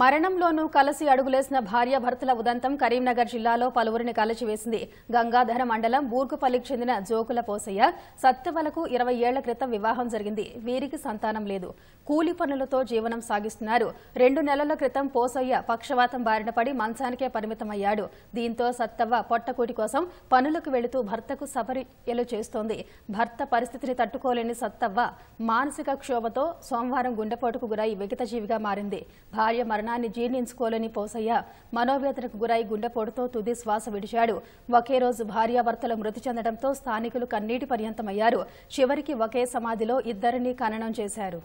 మరణంలోనూ కలిసి అడుగులేసిన భార్యాభర్తల ఉదంతం కరీంనగర్ జిల్లాలో పలువురిని కలిచివేసింది గంగాధర మండలం బూర్గుపల్లికి చెందిన జోకుల పోసయ్య సత్తవలకు ఇరవై ఏళ్ల క్రితం వివాహం జరిగింది వీరికి సంతానం లేదు కూలి పనులతో జీవనం సాగిస్తున్నారు రెండు నెలల క్రితం పోసయ్య పక్షవాతం బారిన పడి మంచానికే పరిమితమయ్యాడు దీంతో సత్తవ్వ పొట్టకూటి కోసం పనులకు వెళుతూ భర్తకు సపర్యలు చేస్తోంది భర్త పరిస్థితిని తట్టుకోలేని సత్తవ్వ మానసిక క్షోభతో సోమవారం గుండెపోటుకు గురై విగతజీవిగా మారింది భార్య మరణాన్ని జీర్ణించుకోలేని పోసయ్య మనోవేదనకు గురై గుండెపోటుతో తుది శ్వాస విడిచాడు ఒకే రోజు భార్యాభర్తలు మృతి చెందడంతో స్థానికులు కన్నీటి పర్యంతమయ్యారు చివరికి ఒకే సమాధిలో ఇద్దరిని ఖననం చేశారు